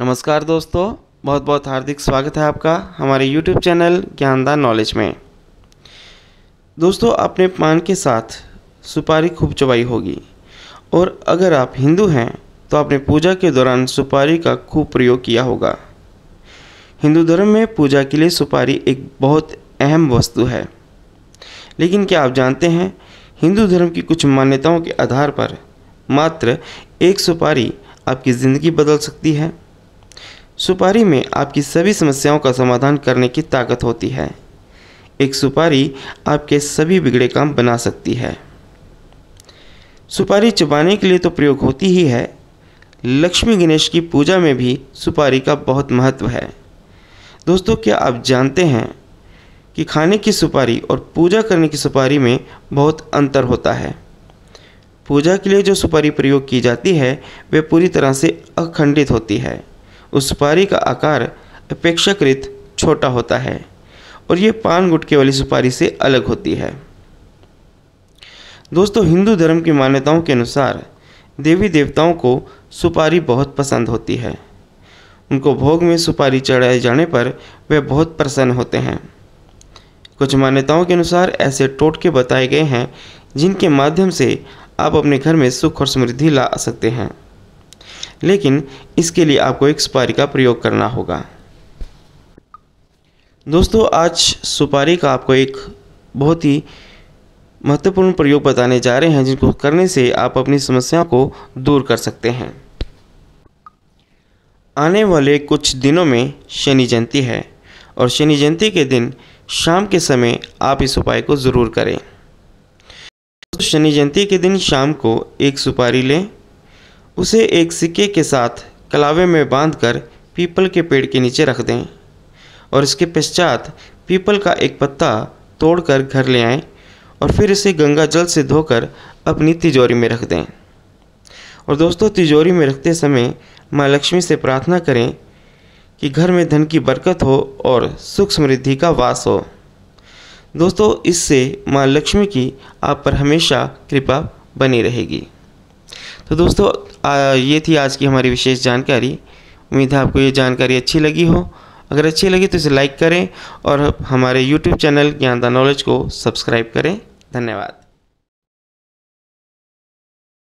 नमस्कार दोस्तों बहुत बहुत हार्दिक स्वागत है आपका हमारे यूट्यूब चैनल ज्ञानदान नॉलेज में दोस्तों अपने पान के साथ सुपारी खूब चबाई होगी और अगर आप हिंदू हैं तो आपने पूजा के दौरान सुपारी का खूब प्रयोग किया होगा हिंदू धर्म में पूजा के लिए सुपारी एक बहुत अहम वस्तु है लेकिन क्या आप जानते हैं हिंदू धर्म की कुछ मान्यताओं के आधार पर मात्र एक सुपारी आपकी ज़िंदगी बदल सकती है सुपारी में आपकी सभी समस्याओं का समाधान करने की ताकत होती है एक सुपारी आपके सभी बिगड़े काम बना सकती है सुपारी चबाने के लिए तो प्रयोग होती ही है लक्ष्मी गणेश की पूजा में भी सुपारी का बहुत महत्व है दोस्तों क्या आप जानते हैं कि खाने की सुपारी और पूजा करने की सुपारी में बहुत अंतर होता है पूजा के लिए जो सुपारी प्रयोग की जाती है वे पूरी तरह से अखंडित होती है उस सुपारी का आकार अपेक्षाकृत छोटा होता है और ये पान गुटके वाली सुपारी से अलग होती है दोस्तों हिंदू धर्म की मान्यताओं के अनुसार देवी देवताओं को सुपारी बहुत पसंद होती है उनको भोग में सुपारी चढ़ाए जाने पर वे बहुत प्रसन्न होते हैं कुछ मान्यताओं के अनुसार ऐसे टोटके बताए गए हैं जिनके माध्यम से आप अपने घर में सुख और समृद्धि ला सकते हैं लेकिन इसके लिए आपको एक सुपारी का प्रयोग करना होगा दोस्तों आज सुपारी का आपको एक बहुत ही महत्वपूर्ण प्रयोग बताने जा रहे हैं जिनको करने से आप अपनी समस्या को दूर कर सकते हैं आने वाले कुछ दिनों में शनि जयंती है और शनि जयंती के दिन शाम के समय आप इस उपाय को ज़रूर करें शनि जयंती के दिन शाम को एक सुपारी लें उसे एक सिक्के के साथ कलावे में बांधकर पीपल के पेड़ के नीचे रख दें और इसके पश्चात पीपल का एक पत्ता तोड़कर घर ले आएं और फिर इसे गंगा जल से धोकर अपनी तिजोरी में रख दें और दोस्तों तिजोरी में रखते समय माँ लक्ष्मी से प्रार्थना करें कि घर में धन की बरकत हो और सुख समृद्धि का वास हो दोस्तों इससे माँ लक्ष्मी की आप पर हमेशा कृपा बनी रहेगी तो दोस्तों आ, ये थी आज की हमारी विशेष जानकारी उम्मीद है आपको ये जानकारी अच्छी लगी हो अगर अच्छी लगी तो इसे लाइक करें और हमारे YouTube channel Gyan the knowledge को सब्सक्राइब करें धन्यवाद